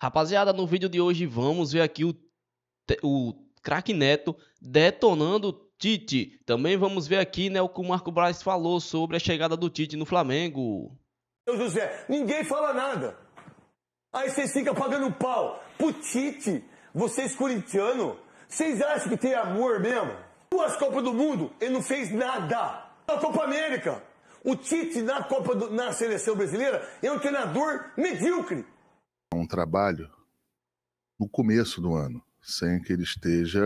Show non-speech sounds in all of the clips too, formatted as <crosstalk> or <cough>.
Rapaziada, no vídeo de hoje vamos ver aqui o, o craque Neto detonando Tite. Também vamos ver aqui né, o que o Marco Braz falou sobre a chegada do Tite no Flamengo. Meu José, ninguém fala nada. Aí vocês ficam pagando pau pro Tite. Vocês corintiano, vocês acham que tem amor mesmo? Duas Copas do Mundo, ele não fez nada. Na Copa América, o Tite na Copa do, na seleção brasileira é um treinador medíocre um trabalho no começo do ano, sem que ele esteja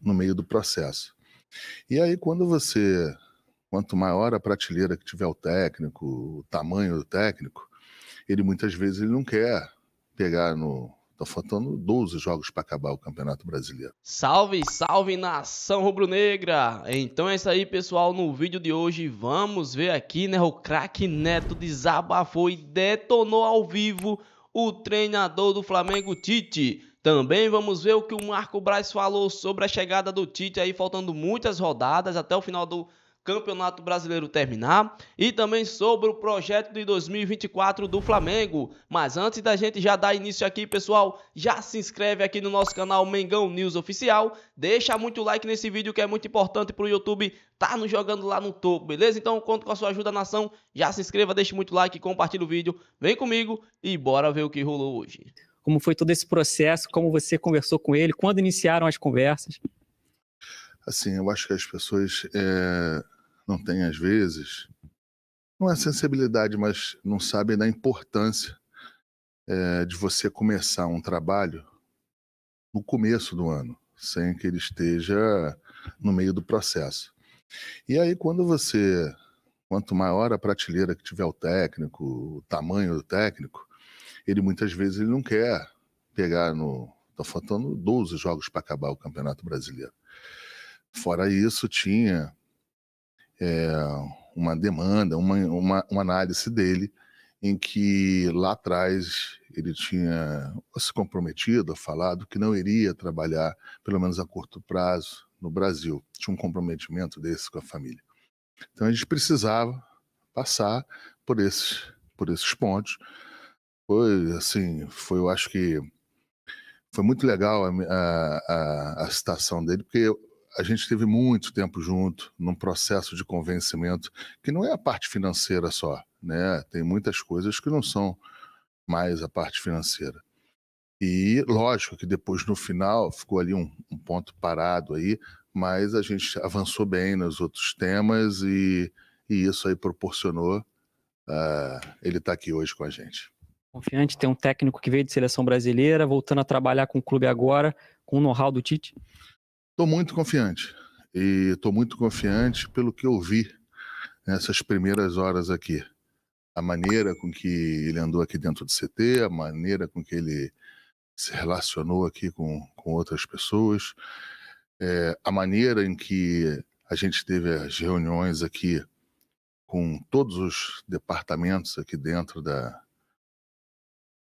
no meio do processo. E aí, quando você, quanto maior a prateleira que tiver o técnico, o tamanho do técnico, ele muitas vezes ele não quer pegar no. estão tá faltando 12 jogos para acabar o Campeonato Brasileiro. Salve, salve nação rubro-negra! Então é isso aí, pessoal. No vídeo de hoje vamos ver aqui, né? O craque Neto desabafou e detonou ao vivo o treinador do Flamengo, Tite. Também vamos ver o que o Marco Braz falou sobre a chegada do Tite aí, faltando muitas rodadas até o final do Campeonato Brasileiro terminar e também sobre o projeto de 2024 do Flamengo. Mas antes da gente já dar início aqui, pessoal, já se inscreve aqui no nosso canal Mengão News Oficial, deixa muito like nesse vídeo que é muito importante para o YouTube tá nos jogando lá no topo, beleza? Então conto com a sua ajuda, nação. Já se inscreva, deixe muito like, compartilha o vídeo, vem comigo e bora ver o que rolou hoje como foi todo esse processo, como você conversou com ele, quando iniciaram as conversas? Assim, eu acho que as pessoas é, não tem às vezes, não é sensibilidade, mas não sabem da importância é, de você começar um trabalho no começo do ano, sem que ele esteja no meio do processo. E aí, quando você, quanto maior a prateleira que tiver o técnico, o tamanho do técnico, ele muitas vezes ele não quer pegar no. Estão tá faltando 12 jogos para acabar o Campeonato Brasileiro. Fora isso, tinha é, uma demanda, uma, uma, uma análise dele, em que lá atrás ele tinha se comprometido, falado que não iria trabalhar, pelo menos a curto prazo, no Brasil. Tinha um comprometimento desse com a família. Então a gente precisava passar por esses, por esses pontos. Foi assim, foi eu acho que foi muito legal a, a, a citação dele, porque a gente teve muito tempo junto num processo de convencimento que não é a parte financeira só, né? Tem muitas coisas que não são mais a parte financeira. E lógico que depois no final ficou ali um, um ponto parado aí, mas a gente avançou bem nos outros temas e, e isso aí proporcionou uh, ele estar tá aqui hoje com a gente. Confiante, tem um técnico que veio de seleção brasileira, voltando a trabalhar com o clube agora, com o know-how do Tite. Estou muito confiante. E estou muito confiante pelo que eu vi nessas primeiras horas aqui. A maneira com que ele andou aqui dentro do CT, a maneira com que ele se relacionou aqui com, com outras pessoas, é, a maneira em que a gente teve as reuniões aqui com todos os departamentos aqui dentro da,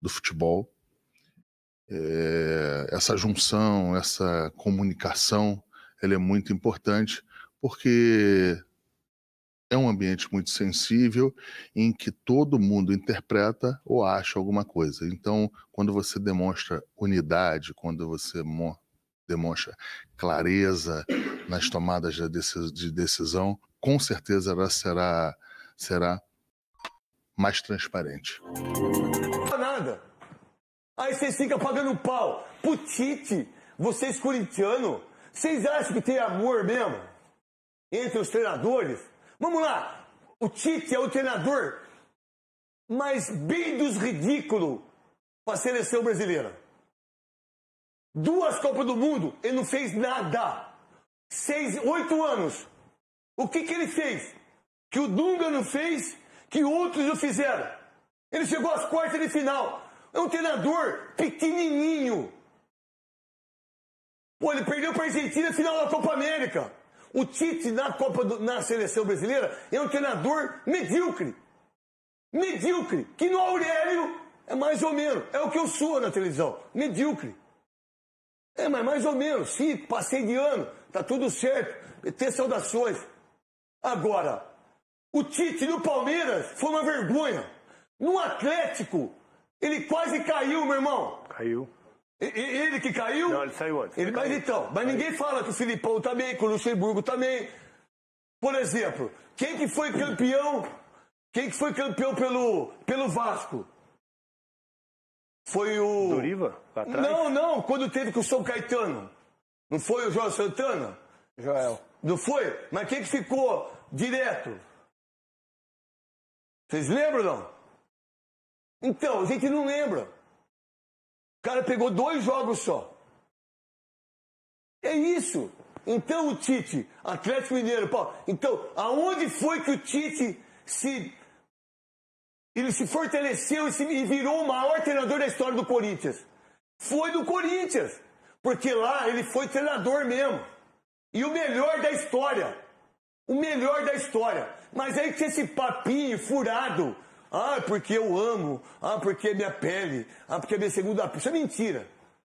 do futebol é, essa junção, essa comunicação, ela é muito importante porque é um ambiente muito sensível em que todo mundo interpreta ou acha alguma coisa. Então, quando você demonstra unidade, quando você demonstra clareza nas tomadas de decisão, com certeza ela será, será mais transparente. Aí vocês ficam pagando pau. Pro Tite, vocês corintiano, vocês acham que tem amor mesmo? Entre os treinadores? Vamos lá! O Tite é o treinador mais bem dos ridículos para a seleção brasileira. Duas Copas do Mundo, ele não fez nada. Seis, oito anos. O que, que ele fez? Que o Dunga não fez, que outros não fizeram. Ele chegou às quartas de final. É um treinador pequenininho. Pô, ele perdeu para a Argentina final da Copa América. O Tite na Copa do, na seleção brasileira é um treinador medíocre. Medíocre. Que no Aurélio é mais ou menos. É o que eu sou na televisão. Medíocre. É, mas mais ou menos. Sim, passei de ano. Tá tudo certo. Ter saudações. Agora, o Tite no Palmeiras foi uma vergonha. No Atlético, ele quase caiu, meu irmão. Caiu. E, ele que caiu? Não, ele saiu antes. Ele, mas então, mas caiu. ninguém fala que o Filipão também, que o Luxemburgo também. Por exemplo, quem que foi campeão? Quem que foi campeão pelo, pelo Vasco? Foi o. Doriva? Não, não, quando teve com o São Caetano. Não foi o João Santana? Joel. Não foi? Mas quem que ficou direto? Vocês lembram não? Então, a gente não lembra. O cara pegou dois jogos só. É isso. Então o Tite, Atlético Mineiro, Então, aonde foi que o Tite se. Ele se fortaleceu e, se, e virou o maior treinador da história do Corinthians? Foi do Corinthians. Porque lá ele foi treinador mesmo. E o melhor da história. O melhor da história. Mas aí que esse papinho furado ah, porque eu amo. Ah, porque é minha pele. Ah, porque é minha segunda pele. Isso é mentira.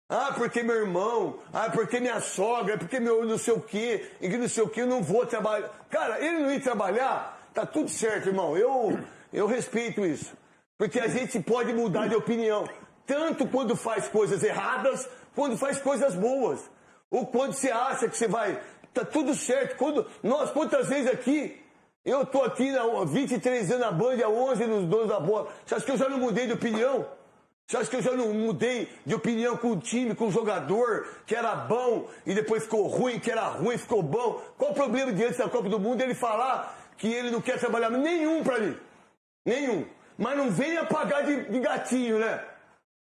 Ah, porque meu irmão. Ah, porque minha sogra. Porque meu não sei o quê. E que não sei o quê, eu não vou trabalhar. Cara, ele não ir trabalhar, tá tudo certo, irmão. Eu, eu respeito isso. Porque a gente pode mudar de opinião. Tanto quando faz coisas erradas, quando faz coisas boas. Ou quando você acha que você vai. Tá tudo certo. Quando, nós, quantas vezes aqui eu tô aqui há 23 anos na Band, há 11 nos donos da bola. Você acha que eu já não mudei de opinião? Você acha que eu já não mudei de opinião com o time, com o jogador, que era bom e depois ficou ruim, que era ruim, ficou bom? Qual o problema diante da Copa do Mundo ele falar que ele não quer trabalhar nenhum para mim? Nenhum. Mas não venha apagar de, de, gatinho, né?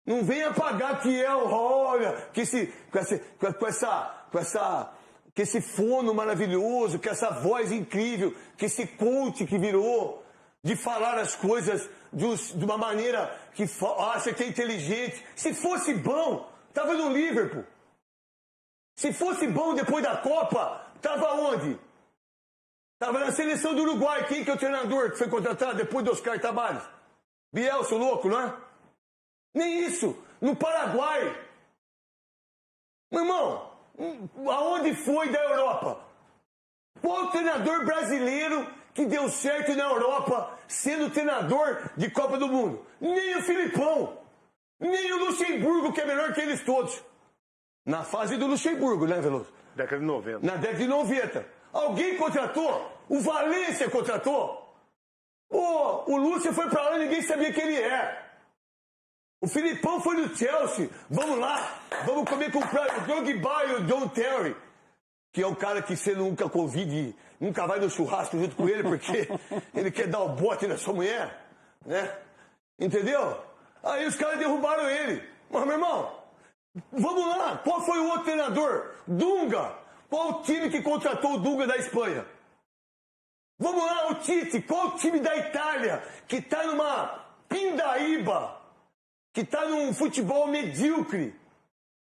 Não venha apagar que é o olha, que esse, com, essa, com essa, com essa que esse fono maravilhoso, que essa voz incrível, que esse culto que virou, de falar as coisas de uma maneira que acha que é inteligente. Se fosse bom, tava no Liverpool. Se fosse bom depois da Copa, tava onde? Tava na seleção do Uruguai. Quem que é o treinador que foi contratado depois do Oscar Tabares? Bielso, louco, não é? Nem isso. No Paraguai. Meu irmão, aonde foi da Europa? Qual treinador brasileiro que deu certo na Europa sendo treinador de Copa do Mundo? Nem o Filipão, nem o Luxemburgo, que é melhor que eles todos. Na fase do Luxemburgo, né, Veloso? Década de 90. Na década de 90. Alguém contratou? O Valência contratou? Pô, o Lúcio foi pra lá e ninguém sabia quem ele é. O Filipão foi do Chelsea. Vamos lá, vamos comer com o Drogba e o John Terry. Que é um cara que você nunca convide, nunca vai no churrasco junto com ele, porque <laughs> ele quer dar o bote na sua mulher, né? Entendeu? Aí os caras derrubaram ele. Mas, meu irmão, vamos lá. Qual foi o outro treinador? Dunga. Qual o time que contratou o Dunga da Espanha? Vamos lá, o Tite. Qual o time da Itália que tá numa pindaíba que está num futebol medíocre.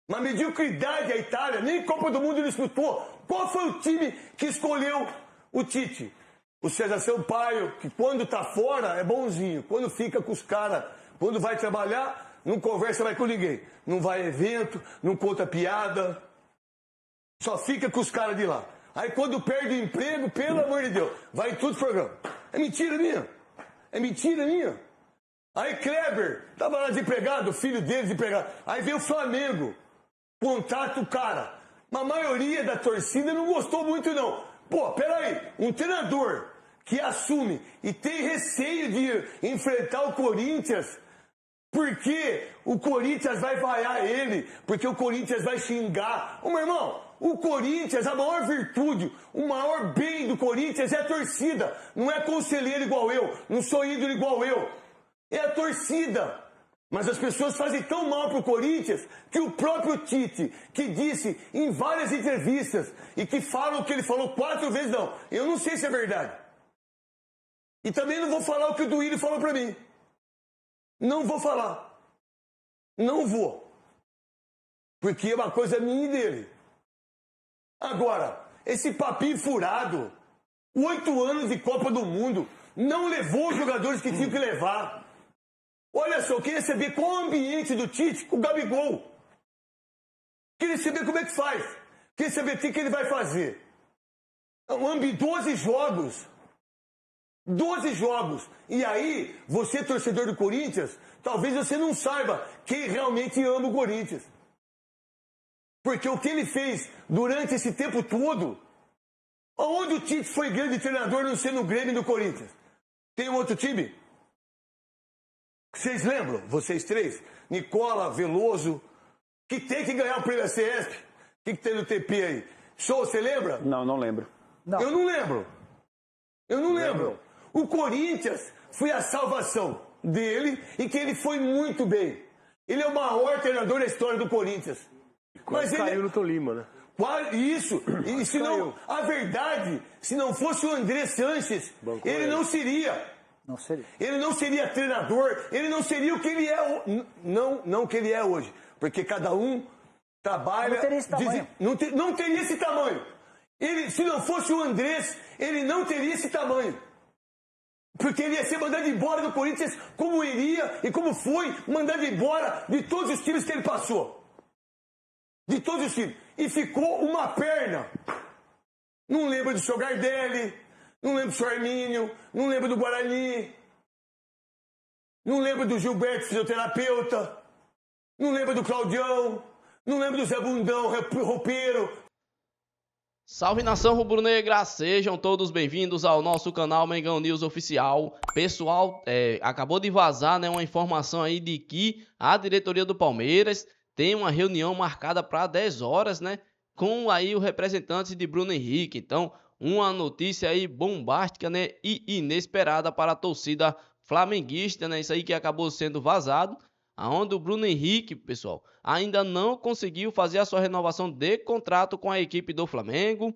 Uma mediocridade a Itália, nem Copa do Mundo ele disputou. Qual foi o time que escolheu o Tite? O César Sampaio, que quando está fora é bonzinho, quando fica com os caras, quando vai trabalhar, não conversa mais com ninguém. Não vai a evento, não conta piada, só fica com os caras de lá. Aí quando perde o emprego, pelo amor de Deus, vai tudo programa. É mentira minha. É mentira minha. Aí Kleber, tava lá desempregado, filho dele desempregado. Aí veio o Flamengo, contrata o cara. Mas a maioria da torcida não gostou muito, não. Pô, peraí, um treinador que assume e tem receio de enfrentar o Corinthians, porque o Corinthians vai vaiar ele, porque o Corinthians vai xingar. Ô, meu irmão, o Corinthians, a maior virtude, o maior bem do Corinthians é a torcida. Não é conselheiro igual eu, não sou ídolo igual eu é a torcida. Mas as pessoas fazem tão mal para o Corinthians que o próprio Tite, que disse em várias entrevistas e que fala o que ele falou quatro vezes, não, eu não sei se é verdade. E também não vou falar o que o Duílio falou para mim. Não vou falar. Não vou. Porque é uma coisa minha e dele. Agora, esse papinho furado, oito anos de Copa do Mundo, não levou os jogadores que tinham que levar. Olha só, eu queria saber qual o ambiente do Tite com o Gabigol. Queria saber como é que faz. Queria saber o que, ele vai fazer. Um, 12 jogos. 12 jogos. E aí, você, torcedor do Corinthians, talvez você não saiba quem realmente ama o Corinthians. Porque o que ele fez durante esse tempo todo, aonde o Tite foi grande treinador não ser no Grêmio do Corinthians? Tem um outro time? Vocês lembram? Vocês três? Nicola, Veloso, que tem que ganhar o prêmio SESP. O que, que tem no TP aí? Show, você lembra? Não, não lembro. Não. Eu não lembro. Eu não lembro. lembro. O Corinthians foi a salvação dele e que ele foi muito bem. Ele é o maior treinador da história do Corinthians. Mas ele... caiu no Tolima, né? Isso, e se não, a verdade, se não fosse o André Sanches, Bancou ele aí. não seria. Não seria. Ele não seria treinador, ele não seria o que ele é, não, não o que ele é hoje, porque cada um trabalha. Não teria esse tamanho. Diz, não, ter, não teria esse tamanho. Ele, se não fosse o Andrés, ele não teria esse tamanho. Porque ele ia ser mandado embora do Corinthians, como iria e como foi mandado embora de todos os times que ele passou. De todos os times. E ficou uma perna. Não lembra do seu Gardelli, não lembro do Arminio, não lembro do Guarani, não lembro do Gilberto, fisioterapeuta, não lembro do Claudião, não lembro do Zé Bundão, roupeiro. Salve nação rubro-negra, sejam todos bem-vindos ao nosso canal Mengão News Oficial. Pessoal, é, acabou de vazar né, uma informação aí de que a diretoria do Palmeiras tem uma reunião marcada para 10 horas, né? Com aí o representante de Bruno Henrique. Então, uma notícia aí bombástica, né, e inesperada para a torcida flamenguista, né? Isso aí que acabou sendo vazado, aonde o Bruno Henrique, pessoal, ainda não conseguiu fazer a sua renovação de contrato com a equipe do Flamengo.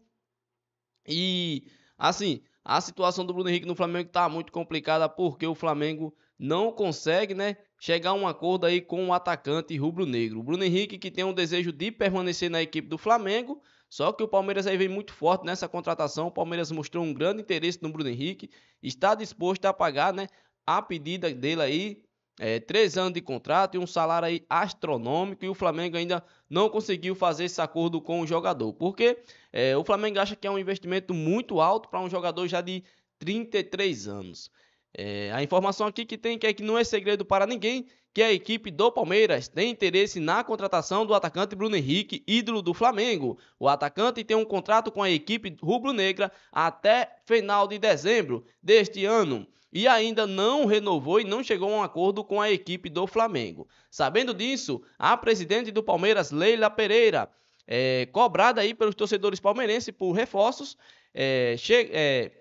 E assim, a situação do Bruno Henrique no Flamengo está muito complicada porque o Flamengo não consegue, né, chegar a um acordo aí com o atacante rubro-negro. O Bruno Henrique que tem um desejo de permanecer na equipe do Flamengo, só que o Palmeiras aí vem muito forte nessa contratação. O Palmeiras mostrou um grande interesse no Bruno Henrique, está disposto a pagar, né? A pedida dele aí, é, três anos de contrato e um salário aí astronômico. E o Flamengo ainda não conseguiu fazer esse acordo com o jogador, porque é, o Flamengo acha que é um investimento muito alto para um jogador já de 33 anos. É, a informação aqui que tem que é que não é segredo para ninguém que a equipe do Palmeiras tem interesse na contratação do atacante Bruno Henrique, ídolo do Flamengo. O atacante tem um contrato com a equipe rubro-negra até final de dezembro deste ano e ainda não renovou e não chegou a um acordo com a equipe do Flamengo. Sabendo disso, a presidente do Palmeiras, Leila Pereira, é, cobrada aí pelos torcedores palmeirenses por reforços, é, é,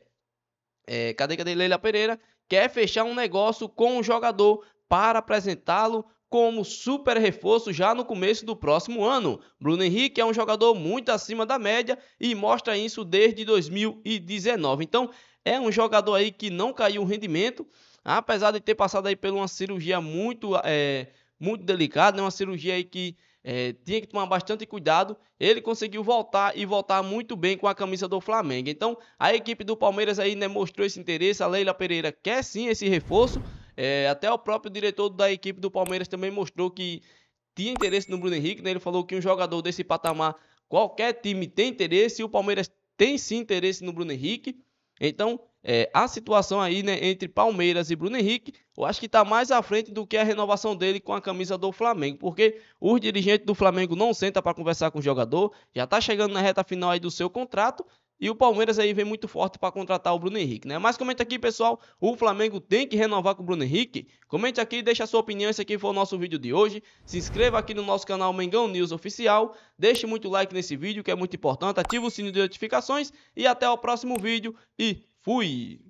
é, cadê, cadê Leila Pereira? quer fechar um negócio com o jogador para apresentá-lo como super reforço já no começo do próximo ano. Bruno Henrique é um jogador muito acima da média e mostra isso desde 2019. Então, é um jogador aí que não caiu o rendimento, apesar de ter passado aí por uma cirurgia muito, é, muito delicada, né? uma cirurgia aí que é, tinha que tomar bastante cuidado. Ele conseguiu voltar e voltar muito bem com a camisa do Flamengo. Então, a equipe do Palmeiras aí né, mostrou esse interesse. A Leila Pereira quer sim esse reforço. É, até o próprio diretor da equipe do Palmeiras também mostrou que tinha interesse no Bruno Henrique. Né? Ele falou que um jogador desse patamar, qualquer time tem interesse. E o Palmeiras tem sim interesse no Bruno Henrique. Então, é, a situação aí né, entre Palmeiras e Bruno Henrique eu acho que está mais à frente do que a renovação dele com a camisa do Flamengo, porque os dirigentes do Flamengo não senta para conversar com o jogador, já está chegando na reta final aí do seu contrato, e o Palmeiras aí vem muito forte para contratar o Bruno Henrique, né? Mas comenta aqui, pessoal, o Flamengo tem que renovar com o Bruno Henrique? Comente aqui, deixa a sua opinião, esse aqui foi o nosso vídeo de hoje. Se inscreva aqui no nosso canal Mengão News Oficial, deixe muito like nesse vídeo, que é muito importante, ativa o sininho de notificações e até o próximo vídeo e fui!